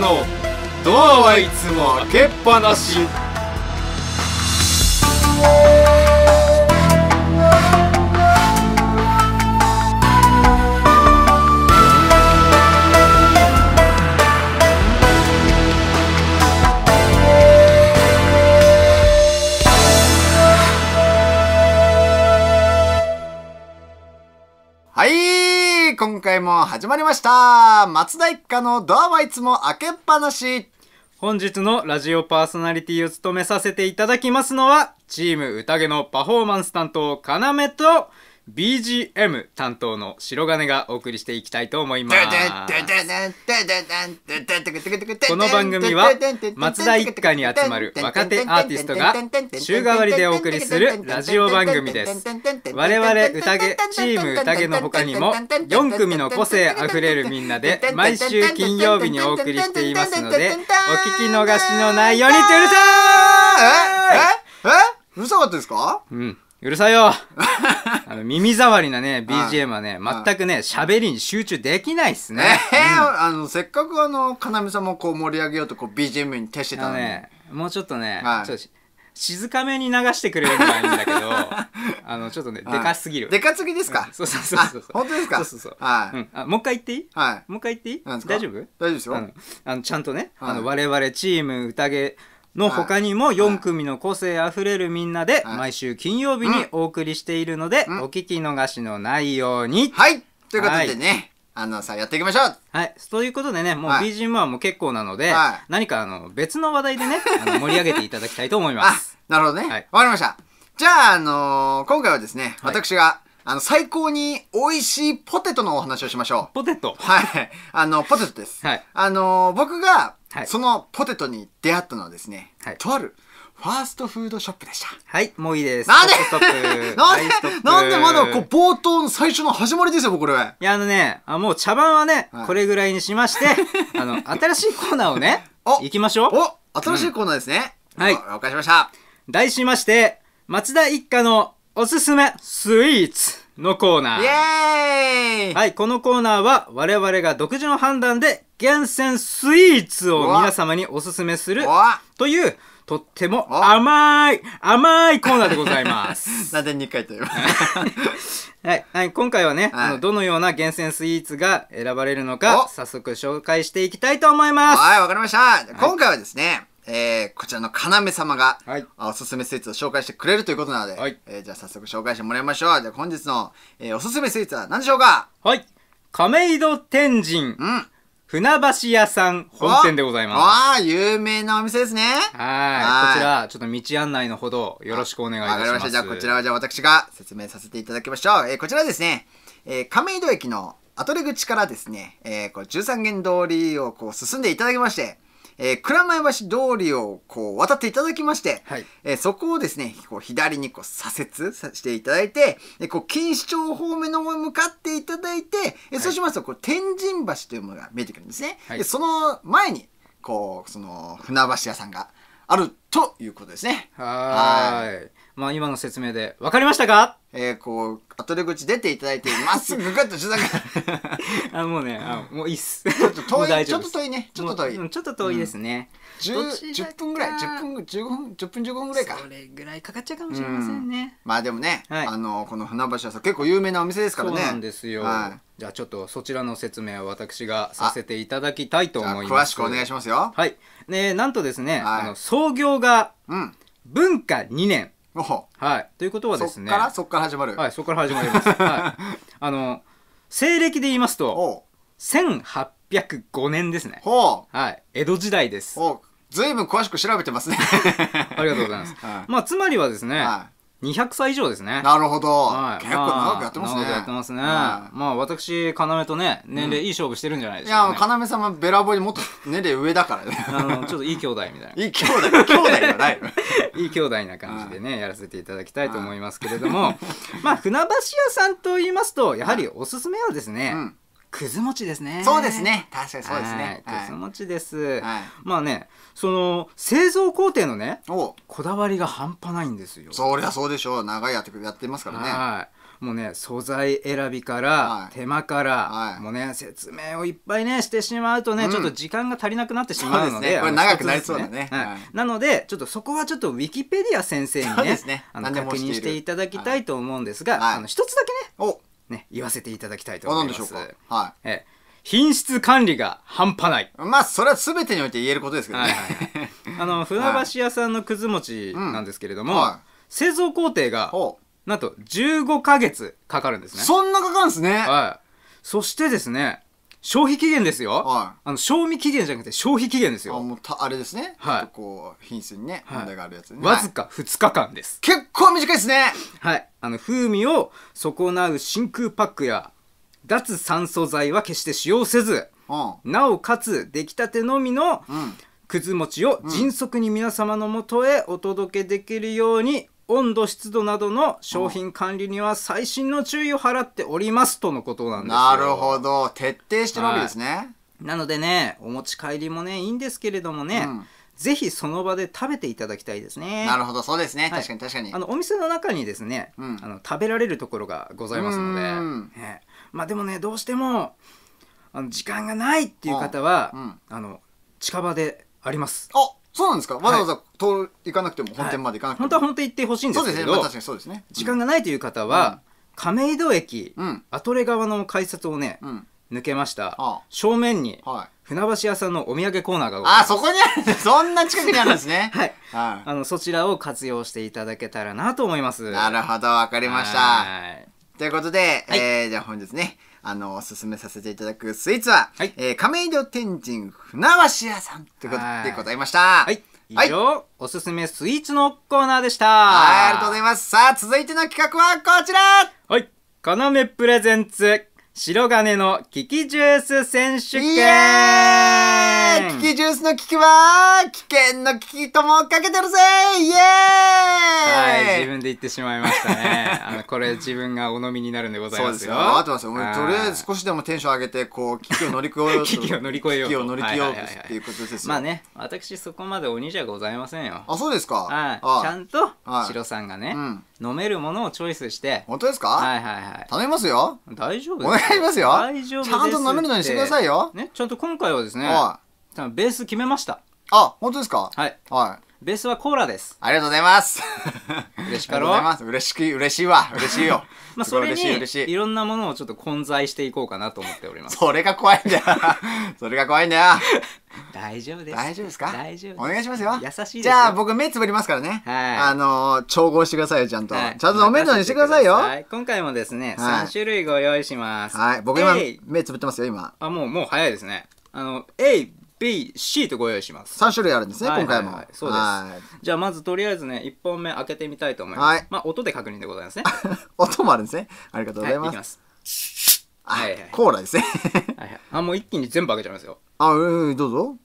のドアはいつも開けっぱなし回も始まりました松田一家のドアはいつも開けっぱなし本日のラジオパーソナリティを務めさせていただきますのは、チーム宴のパフォーマンス担当、要と、BGM 担当の白金がお送りしていきたいと思いますこの番組は松田一家に集まる若手アーティストが週替わりでお送りするラジオ番組です我々宴チーム宴の他にも4組の個性あふれるみんなで毎週金曜日にお送りしていますのでお聞き逃しのないようにってうるさいえええうるさかったですかうんうるさいよ あの耳障りなね BGM はね全くね喋りに集中できないっすね、えーあのせっかくあの要さんもこう盛り上げようとこう BGM に徹してたのに、ねもうちょっとね、はいちょっと静かめに流してくれるのはいいんだけど あのちょっとね、でかすぎるでかすぎですか、そうそうそうそう本当ですかそうそうそう、はいうん、あもう一回言っていいはいもう一回言っていい大丈夫大丈夫ですよ、あのあのちゃんとね、はいあの我々チーム宴の他にも4組の個性あふれるみんなで毎週金曜日にお送りしているので、お聞き逃しのないように。はい、ということでね。はいあのさやっていきましょうはい、ということでねもう BGM はもう結構なので、はい、何かあの別の話題でね 盛り上げていただきたいと思いますなるほどねわ、はい、かりましたじゃあ、あのー、今回はですね、はい、私があの最高に美味しいポテトのお話をしましょうポテトはいあのポテトです、はい、あのー、僕がはい、そのポテトに出会ったのはですね、はい、とあるファーストフードショップでした。はい、もういいです。なんでなんで、なんでまだこう冒頭の最初の始まりですよ、これ。いや、あのね、あもう茶番はね、はい、これぐらいにしまして、あの、新しいコーナーをね、行きましょう。お新しいコーナーですね。うん、はい。了解しました。題しまして、松田一家のおすすめスイーツ。のコーナー。イエーイはい、このコーナーは我々が独自の判断で厳選スイーツを皆様におすすめするというとっても甘い、甘いコーナーでございます。なぜ2回と言す。はい、はい、今回はね、はい、あの、どのような厳選スイーツが選ばれるのか、早速紹介していきたいと思います。はい、わかりました。今回はですね、えー、こちらの要様が、はい、おすすめスイーツを紹介してくれるということなので、はい、えー、じゃあ早速紹介してもらいましょう。じゃあ本日の、えー、おすすめスイーツは何でしょうかはい。亀戸天神、うん、船橋屋さん本店でございます。ああ、有名なお店ですね。はい。こちら、ちょっと道案内のほどよろしくお願いいたします。わかりました。じゃあこちらはじゃあ私が説明させていただきましょう。えー、こちらですね、えー、亀戸駅のアトレ口からですね、えー、こう13軒通りをこう進んでいただきまして、えー、蔵前橋通りをこう渡っていただきまして、はい、えー、そこをですね、こう左にこう左折していただいて、えこう錦糸町方面の方に向かっていただいて、え、はい、そうしますとこう天神橋というものが見えてくるんですね。はい、でその前に、こう、その船橋屋さんがあるということですね。はい。まあ今の説明で分かりましたかえー、こう、アトレ口出ていただいて、まっすぐぐっとしから。あ、もうね、あもういいっす。ちょっと遠い、ちょっと遠いね。ちょっと遠い。うん、ちょっと遠いですね。うん、10, 分ぐらい、10分、15分、十分十五分ぐらいか。それぐらいかかっちゃうかもしれませんね。うん、まあでもね、はい、あの、この船橋はさ、結構有名なお店ですからね。そうなんですよ。はい、じゃあちょっとそちらの説明は私がさせていただきたいと思います。詳しくお願いしますよ。はい。ね、なんとですね、はい、あの創業が文化2年。はい。ということはですね。そっから始まる。はい、そっから始まります。はい。あの、西暦で言いますと、1805年ですね。はい。江戸時代です。ずいぶん詳しく調べてますね。ありがとうございます。はい、まあ、つまりはですね、はい200歳以上ですね。なるほど。はい、結構長くやってますね。長くやってますね。まあ私、要とね、年齢いい勝負してるんじゃないですか、ねいや、要様、べらぼうにもっと年齢上だからね。あの、ちょっといい兄弟みたいな。いい兄弟兄弟じゃない いい兄弟な感じでね、やらせていただきたいと思いますけれども、まあ、船橋屋さんと言いますと、やはりおすすめはですね、うんくず餅ですね。そうですね。確かにそうですね。くず餅です。まあね、その製造工程のね、こだわりが半端ないんですよ。そりゃそうでしょう。長いやってやってますからね。はい。もうね、素材選びから、手間から、もうね説明をいっぱいねしてしまうとね、ちょっと時間が足りなくなってしまうので、これ長くなりそうだね、なのでちょっとそこはちょっとウィキペディア先生にね、あの確認していただきたいと思うんですが、あの一つだけねね、言わせていただきたいと思います。何でしょうか。はい。え品質管理が半端ない。まあ、それは全てにおいて言えることですけどね。はいはい あの、船橋屋さんのくず餅なんですけれども、はいうんはい、製造工程が、なんと15か月かかるんですね。そんなかかるんですね。はい。そしてですね、消費期限ですよ、はい、あの賞味期限じゃなくて消費期限ですあよもうたあれですね、はいちょっとこう品質にねはい問題があるやつね、わずか2日間です結構短いですねはいあの風味を損なう真空パックや脱酸素剤は決して使用せずうんなおかつ出来たてのみのうんくず餅を迅速に皆様のもとへお届けできるように温度湿度などの商品管理には細心の注意を払っておりますとのことなんですなるほど徹底してるわけですね、はい、なのでねお持ち帰りもねいいんですけれどもね、うんぜひその場で食べていただきたいですね。なるほど、そうですね。確かに確かに。はい、あのお店の中にですね、うん、あの食べられるところがございますので、ね、まあでもね、どうしてもあの時間がないっていう方は、うん、あの近場であります。おそうなんですかわざわざ通行かなくても、本店まで行かなくても。本当は本店行ってほしいんですけど。そうですね。確かにそうですね。時間がないという方は、亀戸駅、アトレ側の改札をね、抜けました。正面に、船橋屋さんのお土産コーナーがあ、そこにあるそんな近くにあるんですね。はい。あの、そちらを活用していただけたらなと思います。なるほど、わかりました。ということで、えー、じゃあ本日ね、あの、おすすめさせていただくスイーツは、はい、えー、亀戸天神船橋屋さんということでございました。はい。以上、はい、おすすめスイーツのコーナーでした。はい、ありがとうございます。さあ、続いての企画はこちらはい。カナめプレゼンツ白金のキキジュース選手権イエーイキキジュースのキキは危険のキキともかけてるぜイエーイはい自分で言ってしまいましたね あのこれ自分がお飲みになるんでございますそうですよってますよとりあえず少しでもテンション上げてこう危機を乗り越えよう危機 を乗り越えよう危機を乗り越えようっていうことですまあね私そこまで鬼じゃございませんよあそうですかちゃんと、はい、白さんがね、うん飲めるものをチョイスして本当ですかはいはいはい頼みますよ大丈夫お願いしますよ大丈夫ちゃんと飲めるのにしてくださいよねちゃんと今回はですねはいベース決めましたあ本当ですかはいはいベースはコーラです。ありがとうございます。嬉しかろう。嬉しき、嬉しいわ。嬉しいよ。まあ、それに、いろんなものをちょっと混在していこうかなと思っております。それが怖いんだよ。それが怖いんだよ。大丈夫です。大丈夫ですか大丈夫お願いしますよ。優しいですじゃあ僕目つぶりますからね。はいあの調合してくださいよ、ちゃんと。ちゃんとお弁当にしてくださいよ。はい、今回もですね、はい三種類ご用意します。はい。僕今目つぶってますよ、今。あ、もう、もう早いですね。あの、A、B、C とご用意します。3種類あるんですね、今回もはいそうですじゃあ、まずとりあえずね、1本目開けてみたいと思います。はいまあ、音で確認でございますね。音もあるんですね。ありがとうございはい、いきます。はいはいコーラですね。はいはい。あ、もう一気に全部開けちゃいますよ。あ、うん、どうぞ。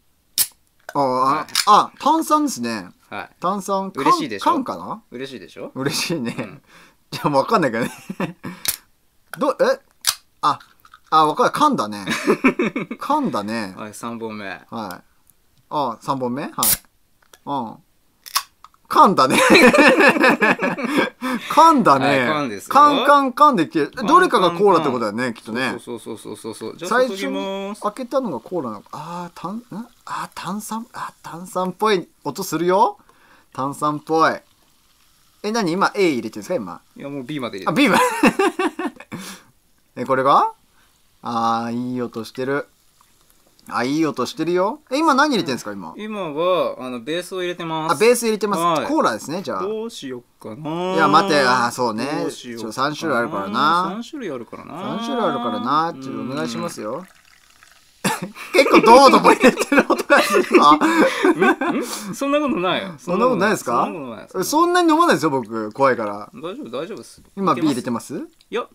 あ、あ、あ、炭酸ですね。はい。炭酸、嬉しいでしょ缶かな嬉しいでしょ嬉しいね。ん や、もう、わかんないけどね。ど、えあ、あ、わかる。缶だね。缶だね。はい、3本目。はい。あ、3本目はい。うん。噛んだね。噛んだね。は噛んですよカンカン噛んできてる。どれかがコーラってことだよね、きっとね。そうそうそうそうそう。じゃあ最初に開けたのがコーラなのか。あー、炭、んあ炭酸、あ炭酸っぽい音するよ。炭酸っぽい。え、何今 A 入れてるんですか今。いやもう B まで入れてあ、B まで。え、これがあー、いい音してる。あ、いい音してるよ。え、今何入れてんですか、今。今は、あの、ベースを入れてます。あ、ベース入れてます。はいコーラですね、じゃあ。どうしよっかな。いや、待て、あそうね。どうしよう3種類あるからな。3種類あるからな。3種類あるからな。ちょっとお願いしますよ。結構ドーとこ入れてる音がする そんなことないよ。そんなことないですかそんなに飲まないですよ、僕。怖いから。大丈夫、大丈夫です。今、ビー入れてますいや、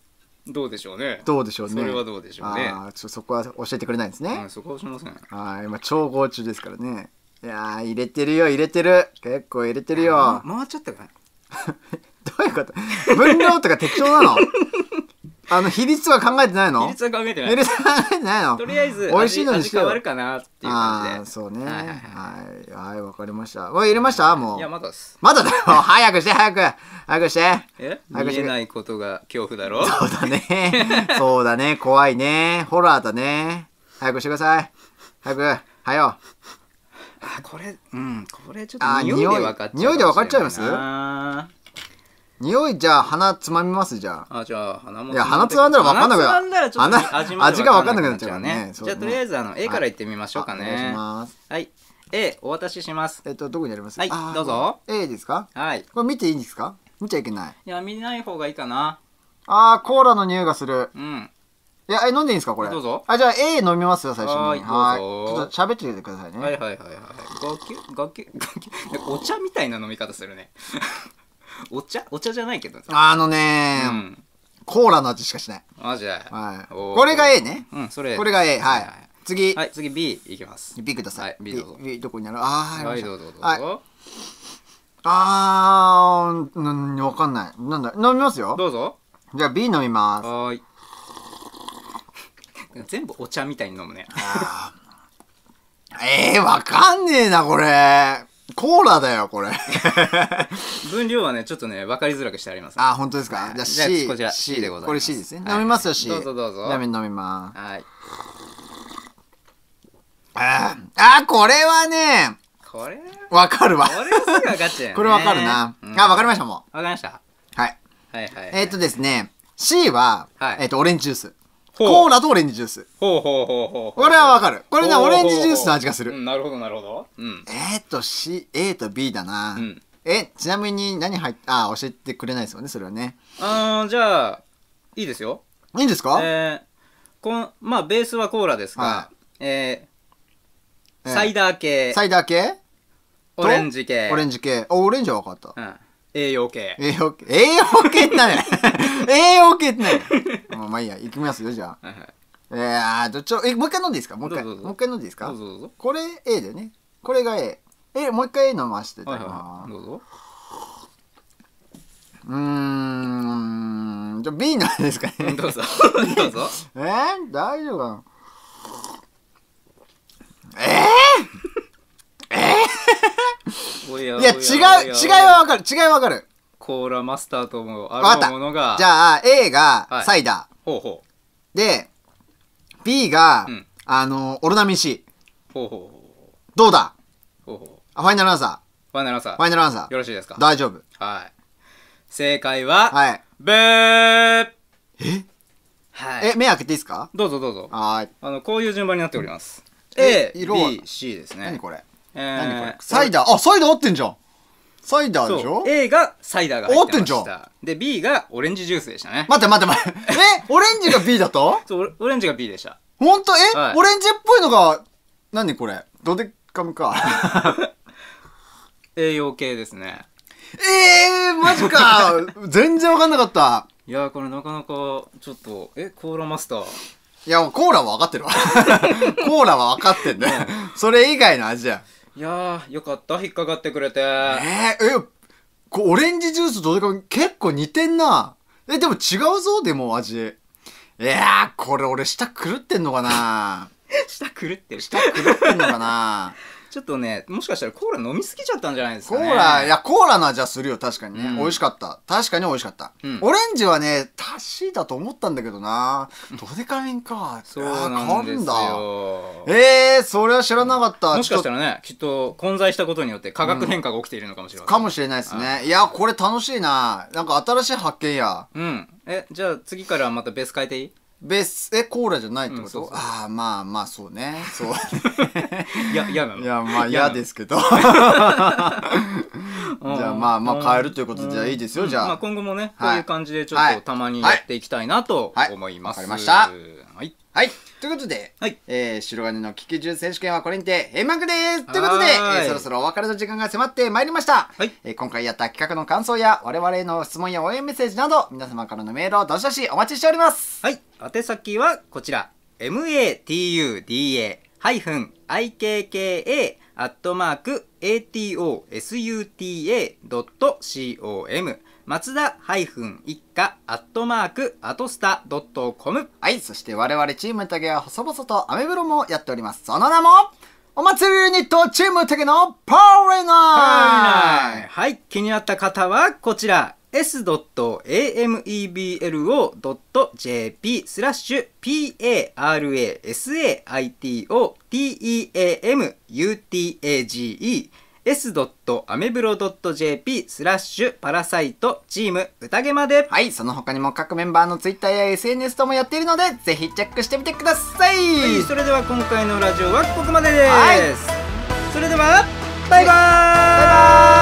どうでしょうね。どうでしょうね。それはどうでしょうね。あちょそこは教えてくれないんですね。そこはしません。ああ、今調合中ですからね。いや入れてるよ、入れてる。結構入れてるよ。回っちゃったかな。どういうこと分量とか適当なのあの、比率は考えてないの比率は考えてない。比率は考えてないのとりあえず、美味しいのにしてよ。味変わるかなっていう感じで。ああ、そうね。はいはいはい。はい、わかりました。わ、入れましたもう。いや、まだです。まだだよ 早くして、早く早くしてえ早くして。見えないことが恐怖だろそうだね。そうだね。怖いね。ホラーだね。早くしてください。早く。はよ。あ、これ、うん、これちょっと匂いで分かっちゃう。匂いで分かっちゃいます匂いじゃあ鼻つまみますじゃあ。あ、じゃあ鼻も。いや、鼻つまんだら分かんなくなっちゃう。鼻、味が分かんなくなっちゃうね。じゃあとりあえずあの A からいってみましょうかね。はいしはい。A お渡しします。えっと、どこにありますはい、どうぞ。A ですかはい。これ見ていいんですか見ちゃいけない。いや、見ない方がいいかな。あー、コーラの匂いがする。うん。いや、飲んでいいんですかこれ。どうぞ。あ、じゃあ A 飲みますよ、最初に。はい、どうぞ。ちょっと喋っててくださいね。はいはいはいはい。ガキュガキュガキュお茶みたいな飲み方するね。お茶お茶じゃないけどあのね、うん、コーラの味しかしないマジで、はい、これが A ねうんそれこれが A はい、はい、次はい次 B いきます B ください、はい、B ど B, B どこにあるああはいどうぞどうぞ、はいあー、な、わかんない。なんだ、飲みますよ。どうぞ。じゃあ B 飲みます。はい。全部お茶みたいに飲むね。ええー、わかんねえな、これ。コーラだよ、これ。分量はね、ちょっとね、分かりづらくしてあります、ね。あ、本当ですか。はいじゃあじゃあ C、こちら C でございますこれ C ですね。はい飲みますよ、C。どうぞどうぞ飲み飲みます。はい。あー、あーこれはね、これ、わかるわ。これはすぐ分かっちゃうよ、ね。これわかるな。うんあ、わかりました、もわかりました。はいはい、はい。えっとですね、C は、はいえっと、オレンジジュース。コーラとオレンジジュース。ほうほうほうほうこれはわかる。これね、オレンジジュースの味がする。うん、なるほど、なるほど。うん。えっと C、A と B だな。うん、え、ちなみに何入っ、あ、教えてくれないですよね、それはね。あん、じゃあ、いいですよ。いいんですかえー、こん、まあ、ベースはコーラですが、はい、えー、サイダー系。サイダー系オレンジ系。オレンジ系。あ、オレンジは分かった。うん。栄養系。栄養系、栄養系って何や栄養系って何やまあまあいいや、行きますよ、じゃあ。はいはい。えー、どっちょ、え、もう一回飲んでいいですかもう一回、もう一回飲んでいいですかどうぞどうぞ。これ A だよね。これが A。え、もう一回 A 飲ましてたはいはい、どうぞ。うーん、じゃあ B なんですかね。どうぞ。どうぞ。えー、大丈夫かなえーいや違う違いはわかる違いはわかるコーラマスターとうあるものがじゃあ A がサイダー、ほうほうで B が、あのオロナミンほうほうどうだほうほうファイナルアンサーファイナルアンサーファイナルアンサーよろしいですか大丈夫はい正解ははいブーえはい、え目開けていいですかどうぞどうぞはいあのこういう順番になっております A、B、C ですね何これこれサイダーあサイダー合ってんじゃんサイダーでしょ ?A がサイダーがってじゃん。で、B がオレンジジュースでしたね。待って待って待って。えオレンジが B だとそうオ、レンジが B でした。ほんとえ、オレンジっぽいのが、何これドデカムか。栄養系ですね。えー、マジか 全然わかんなかった。いやこれなかなか、ちょっと、え、コーラマスター。いや、コーラは分かってるわ。コーラは分かってんだよ。それ以外の味や。いやよかった引っかかってくれてえー、えオレンジジュースと結構似てんなえでも違うぞでも味いやこれ俺舌狂ってんのかな舌 狂ってる舌狂ってんのかなちょっとね、もしかしたらコーラ飲みすぎちゃったんじゃないですかね。コーラ、いや、コーラの味はするよ、確かにね。うん、美味しかった。確かに美味しかった。うん、オレンジはね、たしだと思ったんだけどな。どデカミンか。そうなんですよ。えー、それは知らなかった。もしかしたらね、きっと混在したことによって化学変化が起きているのかもしれない。かもしれないですね。いや、これ楽しいな。なんか新しい発見や。うん。え、じゃあ次からまたベース変えていいベース、え、コーラじゃないってこと、うん、ああ、まあまあ、そうね。そう。いや嫌なのいやまあ嫌ですけど じゃあまあまあ変えるということじゃいいですよ、じゃあ、まあ、今後もね、はい、こういう感じでちょっとたまにやっていきたいなと思います、はいはい、かりましたはい、はい、ということで、はいえー、白金の危機順選手権はこれにて閉幕ですということで、えー、そろそろお別れの時間が迫ってまいりました、はいえー、今回やった企画の感想や我々への質問や応援メッセージなど皆様からのメールをどしどしお待ちしておりますはい宛先はこちら matudA ikka.atosuta.com 松田ハイフン一家アットマークアトスタドットコムはい、そして我々チームタゲは細々とアメブロもやっております。その名もお祭りユニットチームタゲのパーレナイはい、気になった方はこちら s.amebl を .jp スラッシュ parasaitoteamutage s.amebro.jp スラッシュパラサイトチーム宴まで。はい、その他にも各メンバーの Twitter や SNS ともやっているので、ぜひチェックしてみてください。はい、それでは今回のラジオはここまでです。はい、それでは、バイバーイバイバーイ